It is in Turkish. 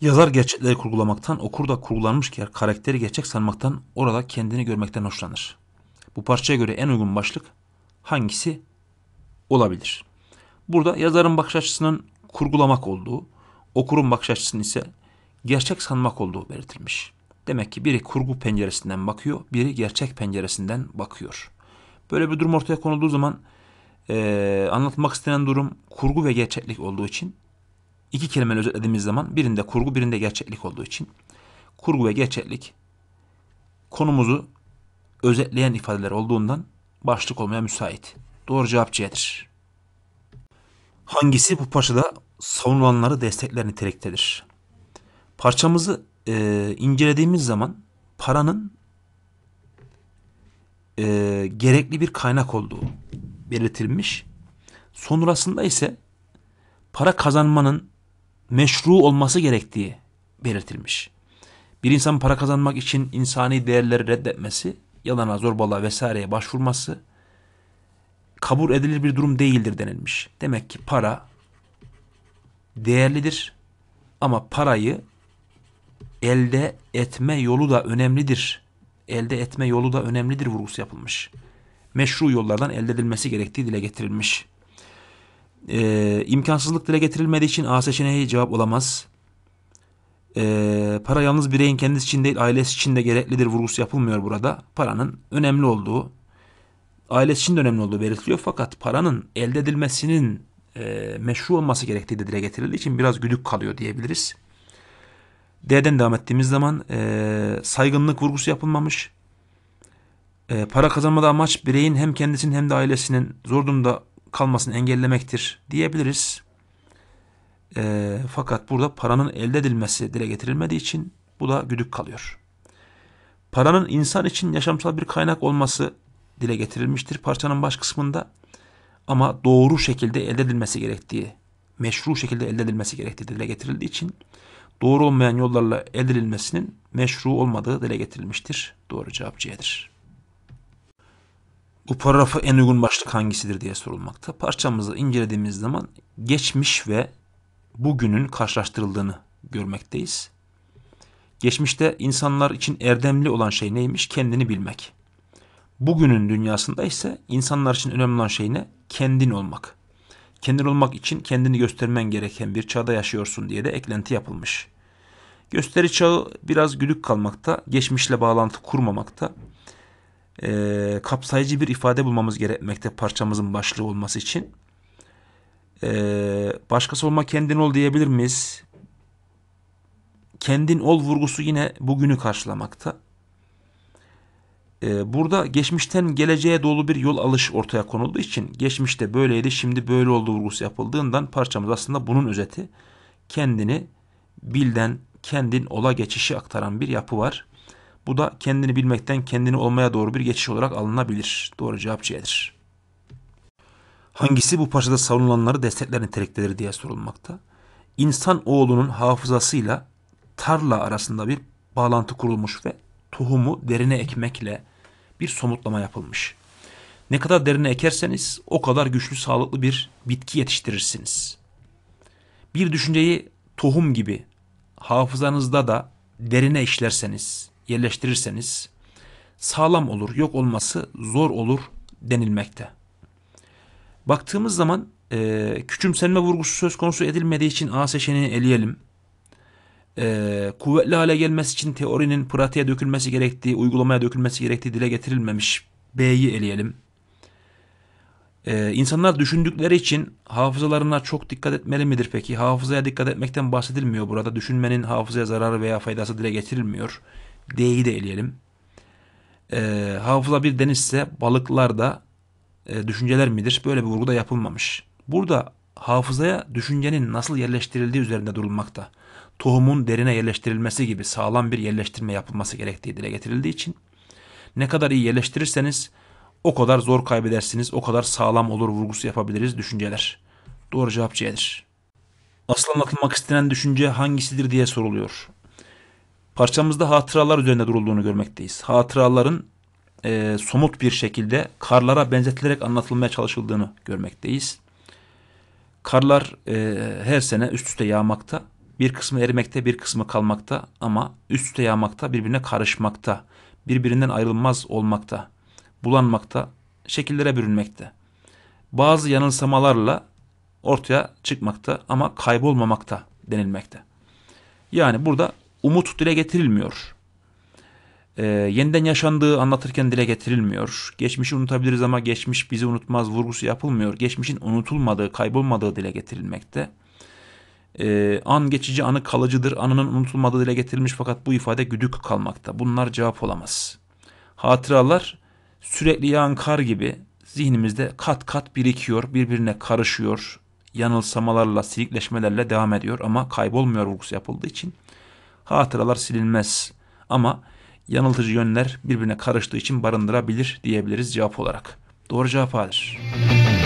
Yazar gerçekleri kurgulamaktan, okur da kurgulanmış yer karakteri gerçek sanmaktan, orada kendini görmekten hoşlanır. Bu parçaya göre en uygun başlık hangisi olabilir? Burada yazarın bakış açısının kurgulamak olduğu, okurun bakış açısının ise gerçek sanmak olduğu belirtilmiş. Demek ki biri kurgu penceresinden bakıyor, biri gerçek penceresinden bakıyor. Böyle bir durum ortaya konulduğu zaman e, anlatmak istenen durum kurgu ve gerçeklik olduğu için iki kelime özetlediğimiz zaman birinde kurgu birinde gerçeklik olduğu için kurgu ve gerçeklik konumuzu özetleyen ifadeler olduğundan başlık olmaya müsait. Doğru cevap C'dir. Hangisi bu parçada savunulanları destekler niteliktedir? Parçamızı e, incelediğimiz zaman paranın e, gerekli bir kaynak olduğu belirtilmiş. Sonrasında ise para kazanmanın meşru olması gerektiği belirtilmiş. Bir insan para kazanmak için insani değerleri reddetmesi, yalana, zorbalığa vesaireye başvurması kabul edilir bir durum değildir denilmiş. Demek ki para değerlidir ama parayı elde etme yolu da önemlidir. Elde etme yolu da önemlidir vurgusu yapılmış. Meşru yollardan elde edilmesi gerektiği dile getirilmiş. E, imkansızlık dile getirilmediği için A seçeneği cevap olamaz. E, para yalnız bireyin kendisi için değil ailesi için de gereklidir vurgusu yapılmıyor burada. Paranın önemli olduğu, ailesi için de önemli olduğu belirtiliyor. Fakat paranın elde edilmesinin e, meşru olması gerektiği de dile getirildiği için biraz güdük kalıyor diyebiliriz. D'den devam ettiğimiz zaman e, saygınlık vurgusu yapılmamış. E, para kazanmada amaç bireyin hem kendisinin hem de ailesinin zor durumda kalmasını engellemektir diyebiliriz. E, fakat burada paranın elde edilmesi dile getirilmediği için bu da güdük kalıyor. Paranın insan için yaşamsal bir kaynak olması dile getirilmiştir parçanın baş kısmında ama doğru şekilde elde edilmesi gerektiği, meşru şekilde elde edilmesi gerektiği dile getirildiği için doğru olmayan yollarla elde edilmesinin meşru olmadığı dile getirilmiştir. Doğru cevap C'dir. Bu paragrafa en uygun başlık hangisidir diye sorulmakta. Parçamızı incelediğimiz zaman geçmiş ve bugünün karşılaştırıldığını görmekteyiz. Geçmişte insanlar için erdemli olan şey neymiş? Kendini bilmek. Bugünün dünyasında ise insanlar için önemli olan şey ne? Kendin olmak. Kendin olmak için kendini göstermen gereken bir çağda yaşıyorsun diye de eklenti yapılmış. Gösteri çağı biraz güdük kalmakta, geçmişle bağlantı kurmamakta e, kapsayıcı bir ifade bulmamız gerekmekte parçamızın başlığı olması için. E, başkası olma kendin ol diyebilir miyiz? Kendin ol vurgusu yine bugünü karşılamakta. E, burada geçmişten geleceğe dolu bir yol alış ortaya konulduğu için geçmişte böyleydi şimdi böyle oldu vurgusu yapıldığından parçamız aslında bunun özeti. Kendini bilden kendin ola geçişi aktaran bir yapı var. Bu da kendini bilmekten kendini olmaya doğru bir geçiş olarak alınabilir. Doğru cevap C'dir. Hangisi bu parçada savunulanları destekler niteliktedir diye sorulmakta. İnsan oğlunun hafızasıyla tarla arasında bir bağlantı kurulmuş ve tohumu derine ekmekle bir somutlama yapılmış. Ne kadar derine ekerseniz o kadar güçlü sağlıklı bir bitki yetiştirirsiniz. Bir düşünceyi tohum gibi hafızanızda da derine işlerseniz yerleştirirseniz sağlam olur, yok olması zor olur denilmekte. Baktığımız zaman e, küçümsenme vurgusu söz konusu edilmediği için A seçeneğini eleyelim. E, kuvvetli hale gelmesi için teorinin pratiğe dökülmesi gerektiği, uygulamaya dökülmesi gerektiği dile getirilmemiş. B'yi eleyelim. Ee, insanlar düşündükleri için hafızalarına çok dikkat etmeli midir peki? Hafızaya dikkat etmekten bahsedilmiyor burada. Düşünmenin hafızaya zararı veya faydası dile getirilmiyor. D'yi de eleyelim. E, hafıza bir denizse balıklar da e, düşünceler midir? Böyle bir vurgu da yapılmamış. Burada hafızaya düşüncenin nasıl yerleştirildiği üzerinde durulmakta. Tohumun derine yerleştirilmesi gibi sağlam bir yerleştirme yapılması gerektiği dile getirildiği için ne kadar iyi yerleştirirseniz o kadar zor kaybedersiniz, o kadar sağlam olur vurgusu yapabiliriz düşünceler. Doğru cevap C'dir. Asıl anlatılmak istenen düşünce hangisidir diye soruluyor. Parçamızda hatıralar üzerinde durulduğunu görmekteyiz. Hatıraların e, somut bir şekilde karlara benzetilerek anlatılmaya çalışıldığını görmekteyiz. Karlar e, her sene üst üste yağmakta. Bir kısmı erimekte, bir kısmı kalmakta ama üst üste yağmakta, birbirine karışmakta, birbirinden ayrılmaz olmakta, bulanmakta, şekillere bürünmekte. Bazı yanılsamalarla ortaya çıkmakta ama kaybolmamakta denilmekte. Yani burada umut dile getirilmiyor. E, yeniden yaşandığı anlatırken dile getirilmiyor. Geçmişi unutabiliriz ama geçmiş bizi unutmaz vurgusu yapılmıyor. Geçmişin unutulmadığı, kaybolmadığı dile getirilmekte. E, an geçici, anı kalıcıdır. Anının unutulmadığı dile getirilmiş fakat bu ifade güdük kalmakta. Bunlar cevap olamaz. Hatıralar sürekli yağan kar gibi zihnimizde kat kat birikiyor, birbirine karışıyor, yanılsamalarla, silikleşmelerle devam ediyor ama kaybolmuyor vurgusu yapıldığı için hatıralar silinmez ama yanıltıcı yönler birbirine karıştığı için barındırabilir diyebiliriz cevap olarak. Doğru cevap A'dır.